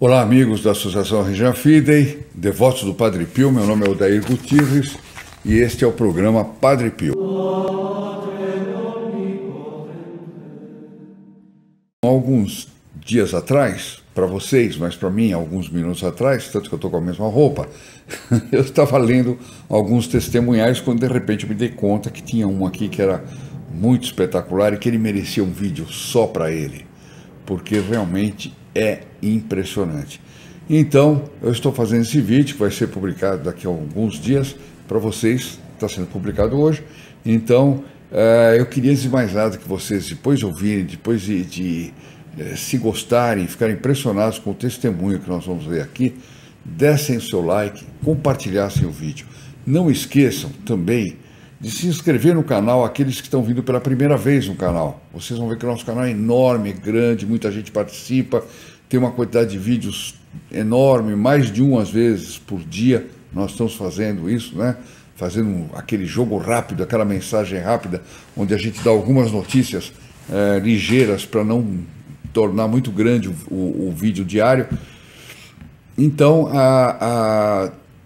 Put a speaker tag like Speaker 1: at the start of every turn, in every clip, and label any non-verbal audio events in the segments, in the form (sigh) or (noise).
Speaker 1: Olá, amigos da Associação Região Fidei, devotos do Padre Pio. Meu nome é Odair Gutierrez e este é o programa Padre Pio. alguns dias atrás, para vocês, mas para mim, alguns minutos atrás, tanto que eu estou com a mesma roupa, (laughs) eu estava lendo alguns testemunhais quando de repente me dei conta que tinha um aqui que era muito espetacular e que ele merecia um vídeo só para ele, porque realmente é impressionante. Então, eu estou fazendo esse vídeo que vai ser publicado daqui a alguns dias para vocês, está sendo publicado hoje. Então, Uh, eu queria dizer mais nada que vocês depois ouvirem, depois de, de eh, se gostarem, ficarem impressionados com o testemunho que nós vamos ler aqui, dessem o seu like, compartilhassem o vídeo. Não esqueçam também de se inscrever no canal, aqueles que estão vindo pela primeira vez no canal. Vocês vão ver que o nosso canal é enorme, é grande, muita gente participa, tem uma quantidade de vídeos enorme, mais de umas às vezes por dia. Nós estamos fazendo isso, né? fazendo aquele jogo rápido, aquela mensagem rápida, onde a gente dá algumas notícias é, ligeiras para não tornar muito grande o, o, o vídeo diário. Então,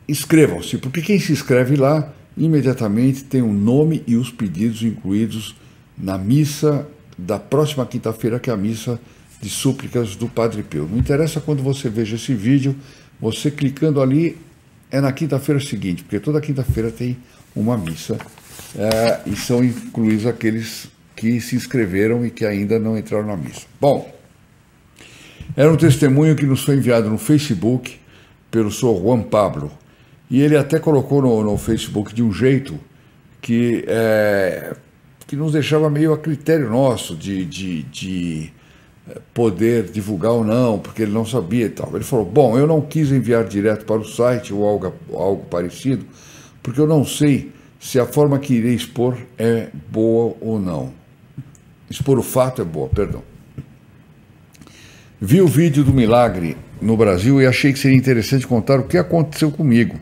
Speaker 1: inscrevam-se, porque quem se inscreve lá imediatamente tem o nome e os pedidos incluídos na missa da próxima quinta-feira, que é a missa de súplicas do Padre Pio. Não interessa quando você veja esse vídeo, você clicando ali, é na quinta-feira seguinte, porque toda quinta-feira tem uma missa é, e são incluídos aqueles que se inscreveram e que ainda não entraram na missa. Bom, era um testemunho que nos foi enviado no Facebook pelo senhor Juan Pablo e ele até colocou no, no Facebook de um jeito que, é, que nos deixava meio a critério nosso de, de, de poder divulgar ou não, porque ele não sabia e tal. Ele falou: Bom, eu não quis enviar direto para o site ou algo, algo parecido, porque eu não sei se a forma que irei expor é boa ou não. Expor o fato é boa, perdão. Vi o vídeo do milagre no Brasil e achei que seria interessante contar o que aconteceu comigo.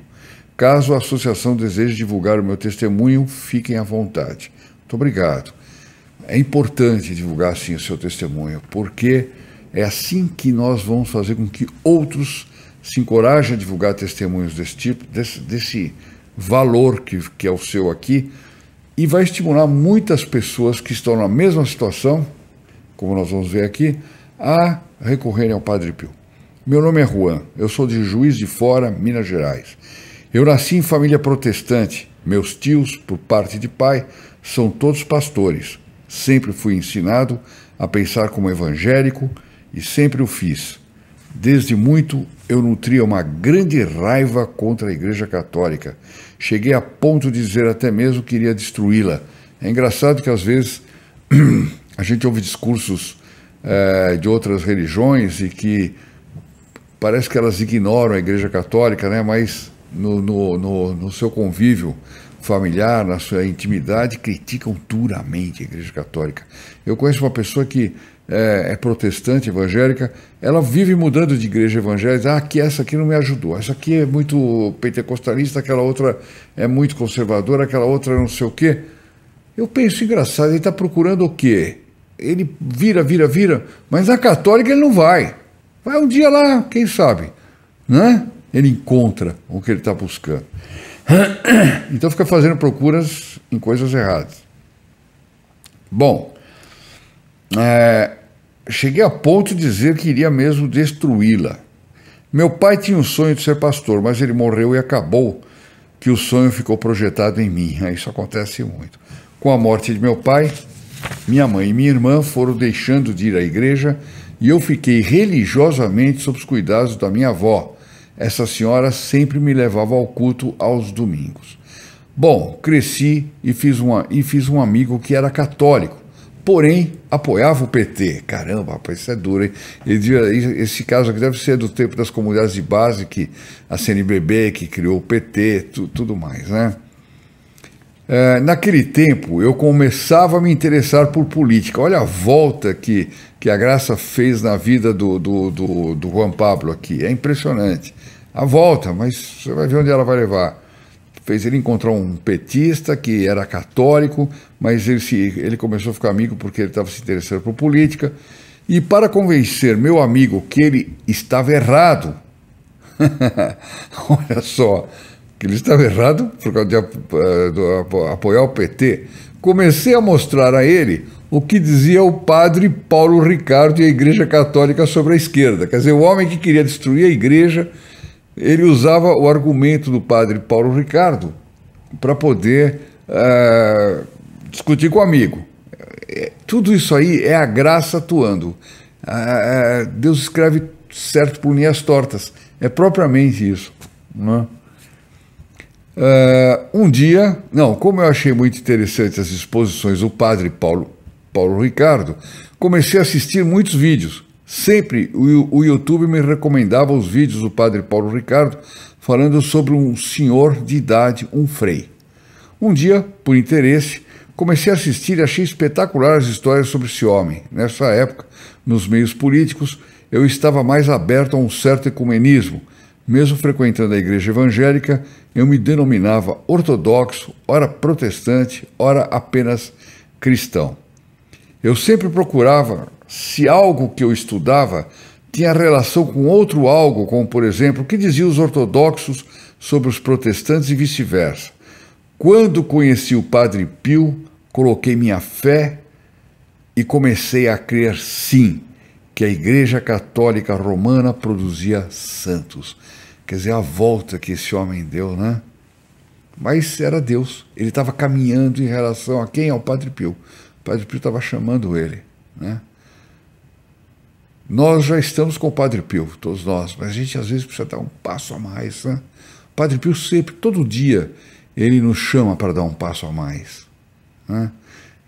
Speaker 1: Caso a associação deseje divulgar o meu testemunho, fiquem à vontade. Muito obrigado. É importante divulgar sim o seu testemunho, porque é assim que nós vamos fazer com que outros se encorajem a divulgar testemunhos desse tipo, desse, desse valor que, que é o seu aqui, e vai estimular muitas pessoas que estão na mesma situação, como nós vamos ver aqui, a recorrerem ao Padre Pio. Meu nome é Juan, eu sou de Juiz de Fora, Minas Gerais. Eu nasci em família protestante, meus tios, por parte de pai, são todos pastores. Sempre fui ensinado a pensar como evangélico e sempre o fiz. Desde muito eu nutria uma grande raiva contra a Igreja Católica. Cheguei a ponto de dizer até mesmo que iria destruí-la. É engraçado que às vezes (clears throat) a gente ouve discursos é, de outras religiões e que parece que elas ignoram a Igreja Católica, né? mas no, no, no, no seu convívio familiar, na sua intimidade, criticam duramente a Igreja Católica. Eu conheço uma pessoa que é, é, protestante, evangélica, ela vive mudando de igreja evangélica. Ah, aqui, essa aqui não me ajudou, essa aqui é muito pentecostalista, aquela outra é muito conservadora, aquela outra não sei o quê. Eu penso, engraçado, ele está procurando o quê? Ele vira, vira, vira, mas na católica ele não vai. Vai um dia lá, quem sabe, né? Ele encontra o que ele está buscando. (coughs) Então fica fazendo procuras em coisas erradas. Bom, é, cheguei a ponto de dizer que iria mesmo destruí-la. Meu pai tinha o sonho de ser pastor, mas ele morreu e acabou que o sonho ficou projetado em mim. (laughs) Isso acontece muito. Com a morte de meu pai, minha mãe e minha irmã foram deixando de ir à igreja e eu fiquei religiosamente sob os cuidados da minha avó, essa senhora sempre me levava ao culto aos domingos. Bom, cresci e fiz, uma, e fiz um amigo que era católico, porém apoiava o PT. Caramba, rapaz, isso é duro, hein? Esse caso aqui deve ser do tempo das comunidades de base, que a CNBB, que criou o PT, tu, tudo mais, né? É, naquele tempo, eu começava a me interessar por política. Olha a volta que, que a graça fez na vida do, do, do, do Juan Pablo aqui. É impressionante a volta, mas você vai ver onde ela vai levar. Fez ele encontrar um petista que era católico, mas ele, se, ele começou a ficar amigo porque ele estava se interessando por política. E para convencer meu amigo que ele estava errado, (laughs) olha só, que ele estava errado por causa de eh, apoiar o PT, comecei a mostrar a ele o que dizia o padre Paulo Ricardo e a Igreja Católica sobre a esquerda. Quer dizer, o homem que queria destruir a Igreja ele usava o argumento do padre Paulo Ricardo para poder uh, discutir com o amigo. É, tudo isso aí é a graça atuando. Uh, Deus escreve certo por linhas tortas. É propriamente isso. Né? Uh, um dia, não, como eu achei muito interessante as exposições do padre Paulo, Paulo Ricardo, comecei a assistir muitos vídeos Sempre o, YouTube me recomendava os vídeos do padre Paulo Ricardo falando sobre um senhor de idade, um frei. Um dia, por interesse, comecei a assistir e achei espetaculares histórias sobre esse homem. Nessa época, nos meios políticos, eu estava mais aberto a um certo ecumenismo. Mesmo frequentando a igreja evangélica, eu me denominava ortodoxo, ora protestante, ora apenas cristão. Eu sempre procurava se algo que eu estudava tinha relação com outro algo, como por exemplo, o que diziam os ortodoxos sobre os protestantes e vice-versa. Quando conheci o Padre Pio, coloquei minha fé e comecei a crer sim que a Igreja Católica Romana produzia santos. Quer dizer, a volta que esse homem deu, né? Mas era Deus. Ele estava caminhando em relação a quem? Ao Padre Pio. O Padre Pio estava chamando ele, né? Nós já estamos com o Padre Pio, todos nós, mas a gente às vezes precisa dar um passo a mais. Né? O Padre Pio sempre, todo dia, ele nos chama para dar um passo a mais. Né?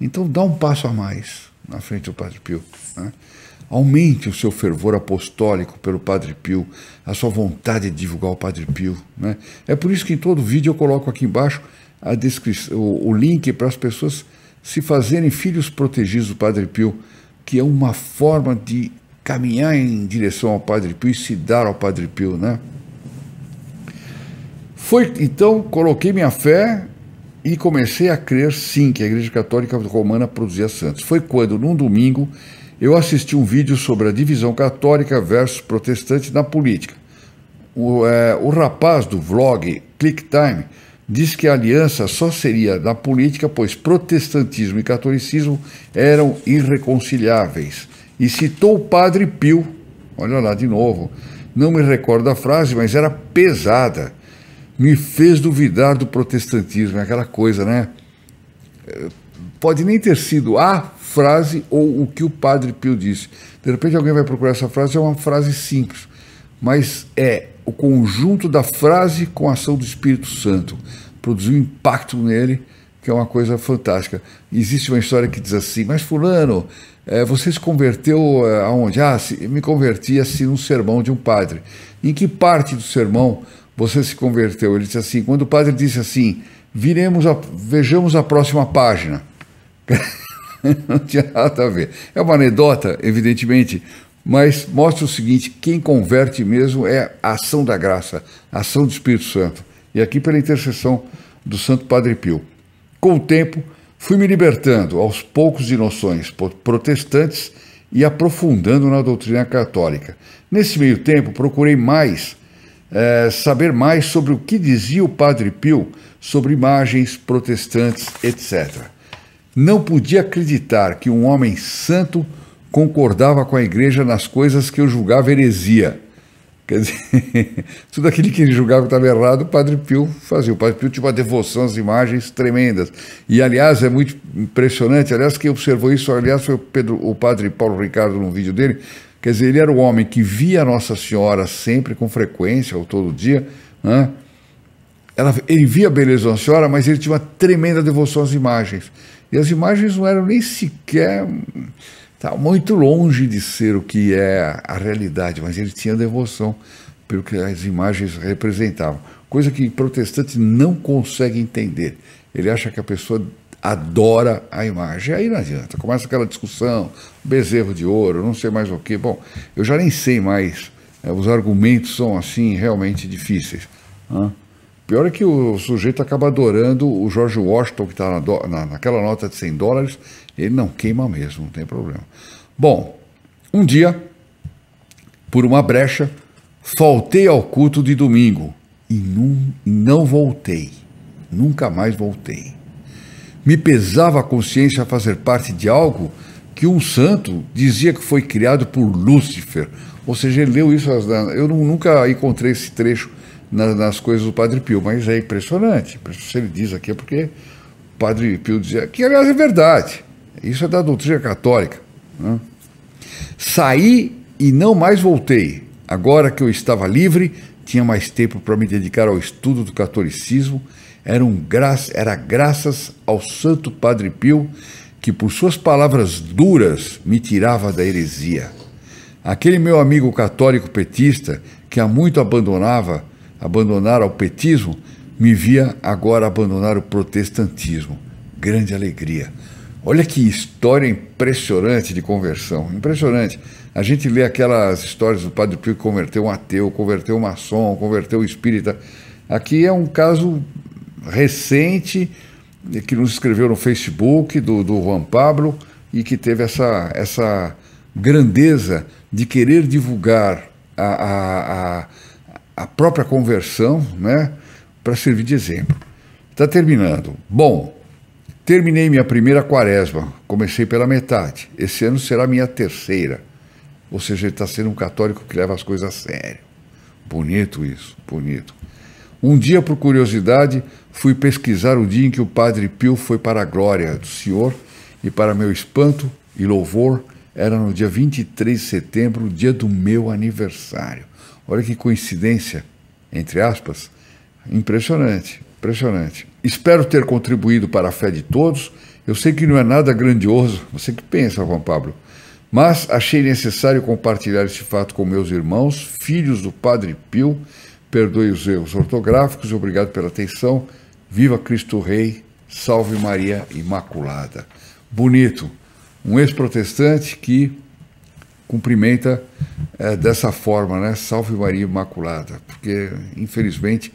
Speaker 1: Então dá um passo a mais na frente do Padre Pio. Né? Aumente o seu fervor apostólico pelo Padre Pio, a sua vontade de divulgar o Padre Pio. Né? É por isso que em todo vídeo eu coloco aqui embaixo a descrição, o, o link para as pessoas se fazerem filhos protegidos do Padre Pio, que é uma forma de caminhar em direção ao Padre Pio e se dar ao Padre Pio, né? Foi então coloquei minha fé e comecei a crer sim que a Igreja Católica Romana produzia santos. Foi quando num domingo eu assisti um vídeo sobre a divisão católica versus protestante na política. O, é, o rapaz do vlog Click Time que a aliança só seria na política, pois protestantismo e catolicismo eram irreconciliáveis e citou o padre Pio. Olha lá de novo. Não me recordo a frase, mas era pesada. Me fez duvidar do protestantismo, é aquela coisa, né? Pode nem ter sido a frase ou o que o padre Pio disse. De repente alguém vai procurar essa frase, é uma frase simples, mas é o conjunto da frase com a ação do Espírito Santo. Produziu impacto nele, que é uma coisa fantástica. Existe uma história que diz assim, mas fulano, é, você se converteu é, aonde? Ah, se, me converti assim num sermão de um padre. Em que parte do sermão você se converteu? Ele disse assim, quando o padre disse assim, viremos a, vejamos a próxima página. (laughs) Não tinha nada a ver. É uma anedota, evidentemente, mas mostra o seguinte: quem converte mesmo é a ação da graça, a ação do Espírito Santo. E aqui pela intercessão do Santo Padre Pio. Com o tempo, Fui me libertando aos poucos de noções protestantes e aprofundando na doutrina católica. Nesse meio tempo, procurei mais, é, saber mais sobre o que dizia o Padre Pio sobre imagens protestantes, etc. Não podia acreditar que um homem santo concordava com a igreja nas coisas que eu julgava heresia. Quer dizer, (laughs) tudo aquilo que ele julgava que estava errado, o Padre Pio fazia. O Padre Pio tinha uma devoção às imagens tremendas. E, aliás, é muito impressionante. Aliás, quem observou isso, aliás, foi o, Pedro, o Padre Paulo Ricardo, num vídeo dele. Quer dizer, ele era um homem que via Nossa Senhora sempre, com frequência, ou todo dia. Né? Ela, ele via a beleza da Nossa Senhora, mas ele tinha uma tremenda devoção às imagens. E as imagens não eram nem sequer Tá muito longe de ser o que é a realidade, mas ele tinha devoção pelo que as imagens representavam. Coisa que protestante não consegue entender. Ele acha que a pessoa adora a imagem. Aí não adianta, começa aquela discussão, bezerro de ouro, não sei mais o que. Bom, eu já nem sei mais. Eh, os argumentos são assim realmente difíceis. Pior é que o sujeito acaba adorando o George Washington, que está na, naquela nota de 100 dólares, ele não queima mesmo, não tem problema. Bom, um dia, por uma brecha, faltei ao culto de domingo e não, não voltei. Nunca mais voltei. Me pesava a consciência fazer parte de algo que um santo dizia que foi criado por Lúcifer. Ou seja, ele leu isso. Eu nunca encontrei esse trecho nas coisas do Padre Pio, mas é impressionante. Se ele diz aqui é porque o Padre Pio dizia. Que, aliás, é verdade. Isso é da doutrina católica. Né? Saí e não mais voltei. Agora que eu estava livre, tinha mais tempo para me dedicar ao estudo do catolicismo. Era, um gra... Era graças ao Santo Padre Pio que, por suas palavras duras, me tirava da heresia. Aquele meu amigo católico petista, que há muito abandonava, abandonar ao petismo, me via agora abandonar o protestantismo. Grande alegria. Olha que história impressionante de conversão, impressionante. A gente vê aquelas histórias do Padre Pio que converteu um ateu, converteu um maçom, converteu um espírita. Aqui é um caso recente que nos escreveu no Facebook do, do Juan Pablo e que teve essa, essa grandeza de querer divulgar a, a, a, a própria conversão né, para servir de exemplo. Está terminando. Bom, Terminei minha primeira quaresma, comecei pela metade. Esse ano será minha terceira. Ou seja, ele está sendo um católico que leva as coisas a sério. Bonito isso, bonito. Um dia, por curiosidade, fui pesquisar o dia em que o Padre Pio foi para a glória do Senhor e, para meu espanto e louvor, era no dia 23 de setembro, dia do meu aniversário. Olha que coincidência, entre aspas, impressionante. Impressionante. Espero ter contribuído para a fé de todos. Eu sei que não é nada grandioso, você que pensa, Juan Pablo, mas achei necessário compartilhar este fato com meus irmãos, filhos do Padre Pio. Perdoe os erros ortográficos. Obrigado pela atenção. Viva Cristo Rei. Salve Maria Imaculada. Bonito. Um ex-protestante que cumprimenta é, dessa forma, né? Salve Maria Imaculada. Porque, infelizmente,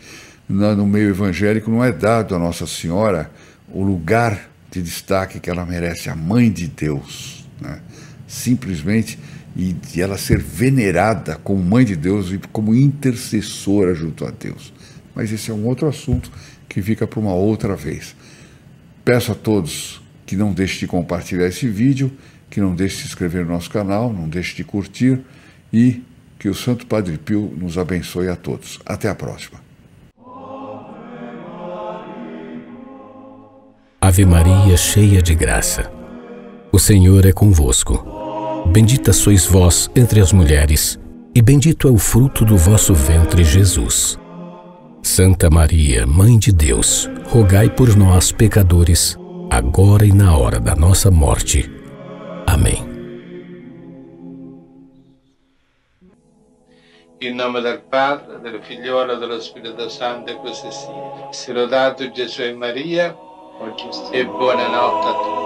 Speaker 1: no meio evangélico não é dado a Nossa Senhora o lugar de destaque que ela merece, a mãe de Deus. Né? Simplesmente, e de ela ser venerada como mãe de Deus e como intercessora junto a Deus. Mas esse é um outro assunto que fica para uma outra vez. Peço a todos que não deixem de compartilhar esse vídeo, que não deixem de se inscrever no nosso canal, não deixem de curtir e que o Santo Padre Pio nos abençoe a todos. Até a próxima. Ave Maria, cheia de graça. O Senhor é convosco. Bendita sois vós entre as mulheres, e bendito é o fruto do vosso ventre, Jesus. Santa Maria, Mãe de Deus, rogai por nós, pecadores, agora e na hora da nossa morte. Amém. Em nome do Pai, do Filho e do Espírito Santo, e você sia. Sì. Jesus e Maria. Porque estoy buena nota.